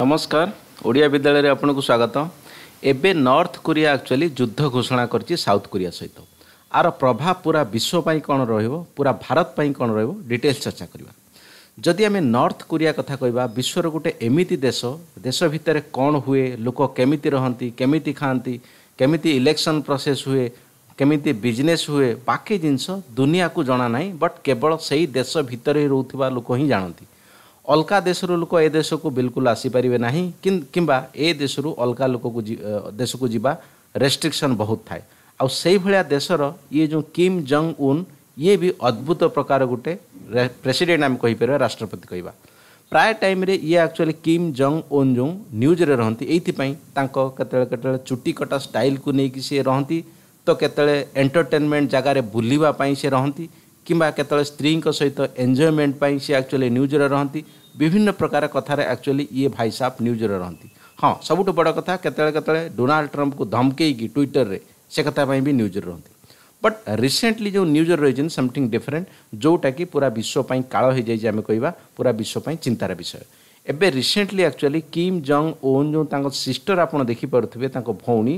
ନମସ୍କାର ଓଡ଼ିଆ ବିଦ୍ୟାଳୟରେ ଆପଣଙ୍କୁ ସ୍ୱାଗତ ଏବେ ନର୍ଥ କୋରିଆ ଆକ୍ଚୁଆଲି ଯୁଦ୍ଧ ଘୋଷଣା କରିଛି ସାଉଥ୍ କୋରିଆ ସହିତ ଆର ପ୍ରଭାବ ପୁରା ବିଶ୍ୱ ପାଇଁ କ'ଣ ରହିବ ପୁରା ଭାରତ ପାଇଁ କ'ଣ ରହିବ ଡିଟେଲ୍ସ ଚର୍ଚ୍ଚା କରିବା ଯଦି ଆମେ ନର୍ଥ କୋରିଆ କଥା କହିବା ବିଶ୍ୱର ଗୋଟେ ଏମିତି ଦେଶ ଦେଶ ଭିତରେ କ'ଣ ହୁଏ ଲୋକ କେମିତି ରହନ୍ତି କେମିତି ଖାଆନ୍ତି କେମିତି ଇଲେକ୍ସନ୍ ପ୍ରସେସ୍ ହୁଏ କେମିତି ବିଜନେସ୍ ହୁଏ ବାକି ଜିନିଷ ଦୁନିଆକୁ ଜଣା ନାହିଁ ବଟ୍ କେବଳ ସେଇ ଦେଶ ଭିତରେ ରହୁଥିବା ଲୋକ ହିଁ ଜାଣନ୍ତି ଅଲଗା ଦେଶରୁ ଲୋକ ଏ ଦେଶକୁ ବିଲକୁଲ ଆସିପାରିବେ ନାହିଁ କିମ୍ବା ଏ ଦେଶରୁ ଅଲଗା ଲୋକକୁ ଦେଶକୁ ଯିବା ରେଷ୍ଟ୍ରିକ୍ସନ୍ ବହୁତ ଥାଏ ଆଉ ସେଇଭଳିଆ ଦେଶର ଇଏ ଯେଉଁ କିମ୍ ଜଙ୍ଗ୍ ଉନ୍ ଇଏ ବି ଅଦ୍ଭୁତ ପ୍ରକାର ଗୋଟେ ପ୍ରେସିଡେଣ୍ଟ ଆମେ କହିପାରିବା ରାଷ୍ଟ୍ରପତି କହିବା ପ୍ରାୟ ଟାଇମ୍ରେ ଇଏ ଆକ୍ଚୁଆଲି କିମ୍ ଜଙ୍ଗ୍ ଓନ୍ ଯେଉଁ ନ୍ୟୁଜ୍ରେ ରହନ୍ତି ଏଇଥିପାଇଁ ତାଙ୍କ କେତେବେଳେ କେତେବେଳେ ଚୁଟି କଟା ଷ୍ଟାଇଲ୍କୁ ନେଇକି ସିଏ ରହନ୍ତି ତ କେତେବେଳେ ଏଣ୍ଟରଟେନମେଣ୍ଟ ଜାଗାରେ ବୁଲିବା ପାଇଁ ସିଏ ରହନ୍ତି କିମ୍ବା କେତେବେଳେ ସ୍ତ୍ରୀଙ୍କ ସହିତ ଏନ୍ଜୟମେଣ୍ଟ ପାଇଁ ସେ ଆକ୍ଚୁଆଲି ନ୍ୟୁଜ୍ରେ ରହନ୍ତି ବିଭିନ୍ନ ପ୍ରକାର କଥାରେ ଆକ୍ଚୁଆଲି ଇଏ ଭାଇସାପ୍ ନ୍ୟୁଜ୍ରେ ରହନ୍ତି ହଁ ସବୁଠୁ ବଡ଼ କଥା କେତେବେଳେ କେତେବେଳେ ଡୋନାଲ୍ଡ ଟ୍ରମ୍ପକୁ ଧମକେଇକି ଟ୍ୱିଟରରେ ସେ କଥା ପାଇଁ ବି ନ୍ୟୁଜ୍ରେ ରହନ୍ତି ବଟ୍ ରିସେଣ୍ଟଲି ଯେଉଁ ନ୍ୟୁଜ୍ରେ ରହିଛନ୍ତି ସମଥିଙ୍ଗ ଡିଫରେଣ୍ଟ ଯେଉଁଟାକି ପୁରା ବିଶ୍ୱ ପାଇଁ କାଳ ହୋଇଯାଇଛି ଆମେ କହିବା ପୁରା ବିଶ୍ୱ ପାଇଁ ଚିନ୍ତାର ବିଷୟ ଏବେ recently actually Kim Jong Un ଯେଉଁ ତାଙ୍କ ସିଷ୍ଟର ଆପଣ ଦେଖିପାରୁଥିବେ ତାଙ୍କ ଭଉଣୀ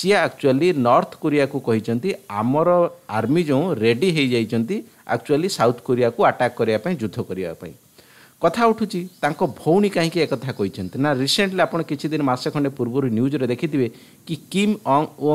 ସିଏ ଆକ୍ଚୁଆଲି ନର୍ଥ କୋରିଆକୁ କହିଛନ୍ତି ଆମର ଆର୍ମି ଯେଉଁ ରେଡ଼ି ହୋଇଯାଇଛନ୍ତି ଆକ୍ଚୁଆଲି ସାଉଥ୍ କୋରିଆକୁ ଆଟାକ୍ କରିବା ପାଇଁ ଯୁଦ୍ଧ କରିବା ପାଇଁ କଥା ଉଠୁଛି ତାଙ୍କ ଭଉଣୀ କାହିଁକି ଏକଥା କହିଛନ୍ତି ନା ରିସେଣ୍ଟଲି ଆପଣ କିଛି ଦିନ ମାସେ ଖଣ୍ଡେ ପୂର୍ବରୁ ନ୍ୟୁଜ୍ରେ ଦେଖିଥିବେ କି କିମ୍ ଅଙ୍ଗ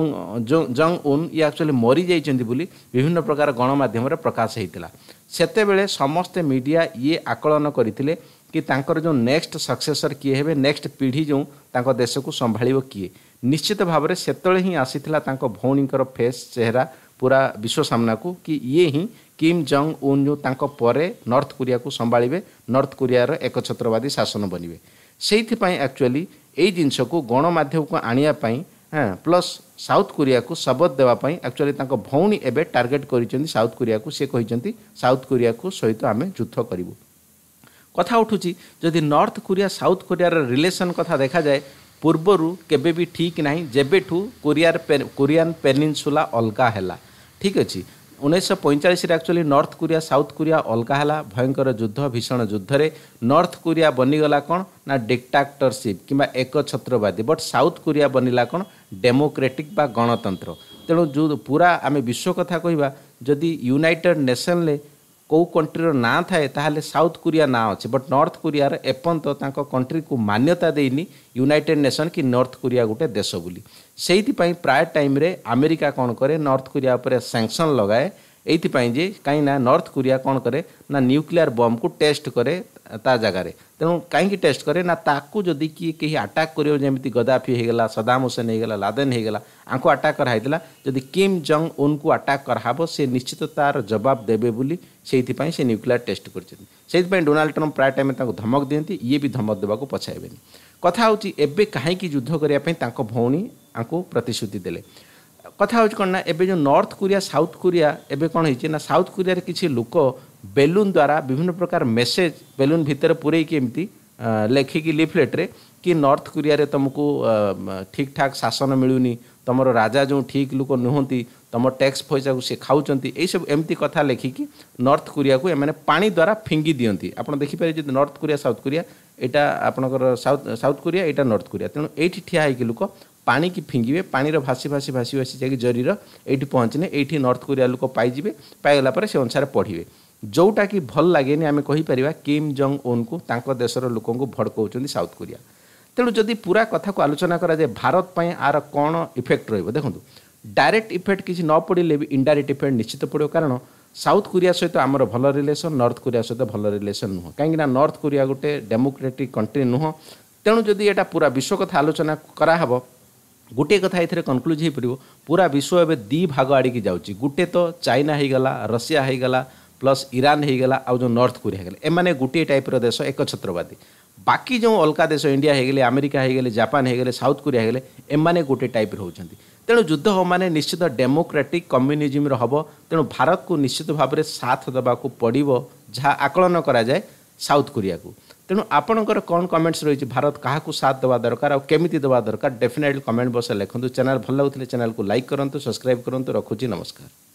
ଜଙ୍ଗ ଉନ୍ ଇଏ ଆକ୍ଚୁଆଲି ମରିଯାଇଛନ୍ତି ବୋଲି ବିଭିନ୍ନ ପ୍ରକାର ଗଣମାଧ୍ୟମରେ ପ୍ରକାଶ ହୋଇଥିଲା ସେତେବେଳେ ସମସ୍ତେ ମିଡ଼ିଆ ଇଏ ଆକଳନ କରିଥିଲେ कि तांकर जो नेक्स्ट सक्सेसर किए हे नेक्स्ट पीढ़ी जो देश को संभाल किए निश्चित भाव में सेतले ही आसी भौणी फेस चेहरा पूरा विश्व सामना को कि ये ही किम जंग उन जो परे नॉर्थ कोरिया को संभाले नॉर्थ कोरिया एक छत्रवादी शासन बनवे हाँ, से एक्चुअली ये जिनस को गणमाध्यम को आने प्लस साउथ कोरिया को शबद देवाई एक्चुअली भौणी एवं टार्गेट कर साउथ कोरिया को सी कहते साउथ कोरिया को सहित आम युद्ध करूँ কথা ଉଠୁଛି ଯଦି ନର୍ଥ କୋରିଆ ସାଉଥ୍ କୋରିଆର ରିଲେସନ୍ କଥା ଦେଖାଯାଏ ପୂର୍ବରୁ କେବେ ବି ଠିକ୍ ନାହିଁ ଯେବେଠୁ କୋରିଆର କୋରିଆନ୍ ପେନିନସୁଲା ଅଲଗା ହେଲା ଠିକ୍ ଅଛି ଉଣେଇଶହ ପଇଁଚାଳିଶରେ actually North Korea South Korea ଅଲଗା ହେଲା ଭୟଙ୍କର ଯୁଦ୍ଧ ଭୀଷଣ ଯୁଦ୍ଧରେ ନର୍ଥ କୋରିଆ ବନିଗଲା କ'ଣ ନା ଡିକ୍ଟାକ୍ଟରସିପ୍ କିମ୍ବା ଏକଛତ୍ରବାଦୀ ବଟ୍ ସାଉଥ୍ କୋରିଆ ବନିଲା କ'ଣ ଡେମୋକ୍ରେଟିକ୍ ବା ଗଣତନ୍ତ୍ର ତେଣୁ ଯେଉଁ ପୁରା ଆମେ ବିଶ୍ୱ କଥା କହିବା ଯଦି ୟୁନାଇଟେଡ୍ ନେସନ୍ରେ କେଉଁ କଣ୍ଟ୍ରିର ନାଁ ଥାଏ ତାହେଲେ ସାଉଥ୍ କୋରିଆ ନାଁ ଅଛି ବଟ୍ ନର୍ଥ କୋରିଆର ଏପର୍ଯ୍ୟନ୍ତ ତାଙ୍କ କଣ୍ଟ୍ରିକୁ ମାନ୍ୟତା ଦେଇନି ୟୁନାଇଟେଡ଼ ନେସନ୍ କି ନର୍ଥ କୋରିଆ ଗୋଟେ ଦେଶ ବୋଲି ସେଇଥିପାଇଁ ପ୍ରାୟ ଟାଇମ୍ରେ ଆମେରିକା କ'ଣ କରେ ନର୍ଥ କୋରିଆ ଉପରେ ସାଙ୍କସନ୍ ଲଗାଏ ଏଇଥିପାଇଁ ଯେ କାହିଁକିନା ନର୍ଥ କୋରିଆ କ'ଣ କରେ ନା ନ୍ୟୁକ୍ଲିୟର ବମ୍କୁ ଟେଷ୍ଟ କରେ ତା ଜାଗାରେ ତେଣୁ କାହିଁକି ଟେଷ୍ଟ କରେ ନା ତାକୁ ଯଦି କିଏ କେହି ଆଟାକ୍ କରିବ ଯେମିତି ଗଦାଫି ହେଇଗଲା ସଦାମ ହୁସେନ ହେଇଗଲା ଲାଦେନ ହେଇଗଲା ଆଙ୍କୁ ଆଟାକ୍ କରାହେଇଥିଲା ଯଦି କିମ୍ ଜଙ୍ଗ ଉନ୍କୁ ଆଟାକ୍ କରାହେବ ସେ ନିଶ୍ଚିତ ତା'ର ଜବାବ ଦେବେ ବୋଲି ସେଇଥିପାଇଁ ସେ ନ୍ୟୁକ୍ଲିୟର ଟେଷ୍ଟ କରିଛନ୍ତି ସେଇଥିପାଇଁ ଡୋନାଲ୍ଡ ଟ୍ରମ୍ପ ପ୍ରାୟ ଟାଇମ୍ ତାଙ୍କୁ ଧମକ ଦିଅନ୍ତି ଇଏ ବି ଧମକ ଦେବାକୁ ପଛାଇବେନି କଥା ହେଉଛି ଏବେ କାହିଁକି ଯୁଦ୍ଧ କରିବା ପାଇଁ ତାଙ୍କ ଭଉଣୀ ଆଙ୍କୁ ପ୍ରତିଶ୍ରୁତି ଦେଲେ କଥା ହେଉଛି କ'ଣ ନା ଏବେ ଯେଉଁ ନର୍ଥ କୋରିଆ ସାଉଥ୍ କୋରିଆ ଏବେ କ'ଣ ହେଇଛି ନା ସାଉଥ୍ କୋରିଆରେ କିଛି ଲୋକ ବେଲୁନ୍ ଦ୍ୱାରା ବିଭିନ୍ନ ପ୍ରକାର ମେସେଜ ବେଲୁନ୍ ଭିତରେ ପୂରେଇକି ଏମିତି ଲେଖିକି ଲିଫଲେଟ୍ରେ କି ନର୍ଥ କୋରିଆରେ ତୁମକୁ ଠିକ୍ ଠାକ୍ ଶାସନ ମିଳୁନି ତୁମର ରାଜା ଯେଉଁ ଠିକ୍ ଲୋକ ନୁହନ୍ତି ତୁମ ଟ୍ୟାକ୍ସ ପଇସାକୁ ସେ ଖାଉଛନ୍ତି ଏଇସବୁ ଏମିତି କଥା ଲେଖିକି ନର୍ଥ କୋରିଆକୁ ଏମାନେ ପାଣି ଦ୍ୱାରା ଫିଙ୍ଗି ଦିଅନ୍ତି ଆପଣ ଦେଖିପାରିବେ ଯଦି ନର୍ଥ କୋରିଆ ସାଉଥ୍ କୋରିଆ ଏଇଟା ଆପଣଙ୍କର ସାଉଥ୍ ସାଉଥ୍ କୋରିଆ ଏଇଟା ନର୍ଥ କୋରିଆ ତେଣୁ ଏଇଠି ଠିଆ ହେଇକି ଲୋକ ପାଣିକି ଫିଙ୍ଗିବେ ପାଣିର ଭାସି ଭାସି ଭାସି ଭାସି ଯାଇକି ଜରିର ଏଇଠି ପହଞ୍ଚିଲେ ଏଇଠି ନର୍ଥ କୋରିଆ ଲୋକ ପାଇଯିବେ ପାଇଗଲା ପରେ ସେ ଅନୁସାରେ ପଢ଼ିବେ ଯେଉଁଟାକି ଭଲ ଲାଗେନି ଆମେ କହିପାରିବା କିମ୍ ଜଙ୍ଗ୍ ଓନ୍କୁ ତାଙ୍କ ଦେଶର ଲୋକଙ୍କୁ ଭଡ଼କଉଛନ୍ତି ସାଉଥ୍ କୋରିଆ ତେଣୁ ଯଦି ପୁରା କଥାକୁ ଆଲୋଚନା କରାଯାଏ ଭାରତ ପାଇଁ ଆର କ'ଣ ଇଫେକ୍ଟ ରହିବ ଦେଖନ୍ତୁ ଡାଇରେକ୍ଟ ଇଫେକ୍ଟ କିଛି ନ ପଡ଼ିଲେ ବି ଇଣ୍ଡାଇରେକ୍ଟ ଇଫେକ୍ଟ ନିଶ୍ଚିତ ପଡ଼ିବ କାରଣ ସାଉଥ୍ କୋରିଆ ସହିତ ଆମର ଭଲ ରିଲେସନ୍ ନର୍ଥ କୋରିଆ ସହିତ ଭଲ ରିଲେସନ୍ ନୁହଁ କାହିଁକିନା ନର୍ଥ କୋରିଆ ଗୋଟେ ଡେମୋକ୍ରେଟିକ୍ କଣ୍ଟ୍ରି ନୁହଁ ତେଣୁ ଯଦି ଏଇଟା ପୁରା ବିଶ୍ୱ କଥା ଆଲୋଚନା କରାହେବ ଗୋଟିଏ କଥା ଏଥିରେ କନକ୍ଲୁଜ୍ ହୋଇପାରିବ ପୁରା ବିଶ୍ୱ ଏବେ ଦୁଇ ଭାଗ ଆଡ଼ିକି ଯାଉଛି ଗୋଟେ ତ ଚାଇନା ହୋଇଗଲା ରଷିଆ ହୋଇଗଲା ପ୍ଲସ୍ ଇରାନ ହୋଇଗଲା ଆଉ ଯେଉଁ ନର୍ଥ କୋରିଆ ହୋଇଗଲା ଏମାନେ ଗୋଟିଏ ଟାଇପ୍ର ଦେଶ ଏକଛତ୍ରବାଦୀ ବାକି ଯେଉଁ ଅଲଗା ଦେଶ ଇଣ୍ଡିଆ ହୋଇଗଲେ ଆମେରିକା ହୋଇଗଲେ ଜାପାନ ହୋଇଗଲେ ସାଉଥ କୋରିଆ ହୋଇଗଲେ ଏମାନେ ଗୋଟିଏ ଟାଇପ୍ର ହେଉଛନ୍ତି ତେଣୁ ଯୁଦ୍ଧ ମାନେ ନିଶ୍ଚିତ ଡେମୋକ୍ରାଟିକ୍ କମ୍ୟୁନିଜିମ୍ର ହେବ ତେଣୁ ଭାରତକୁ ନିଶ୍ଚିତ ଭାବରେ ସାଥ ଦେବାକୁ ପଡ଼ିବ ଯାହା ଆକଳନ କରାଯାଏ ସାଉଥ କୋରିଆକୁ ତେଣୁ ଆପଣଙ୍କର କ'ଣ କମେଣ୍ଟସ୍ ରହିଛି ଭାରତ କାହାକୁ ସାଥ ଦେବା ଦରକାର ଆଉ କେମିତି ଦେବା ଦରକାର ଡେଫିନେଟଲି କମେଣ୍ଟ ବକ୍ସରେ ଲେଖନ୍ତୁ ଚ୍ୟାନେଲ୍ ଭଲ ଲାଗୁଥିଲେ ଚ୍ୟାନେଲ୍କୁ ଲାଇକ୍ କରନ୍ତୁ ସବସ୍କ୍ରାଇବ୍ କରନ୍ତୁ ରଖୁଛି ନମସ୍କାର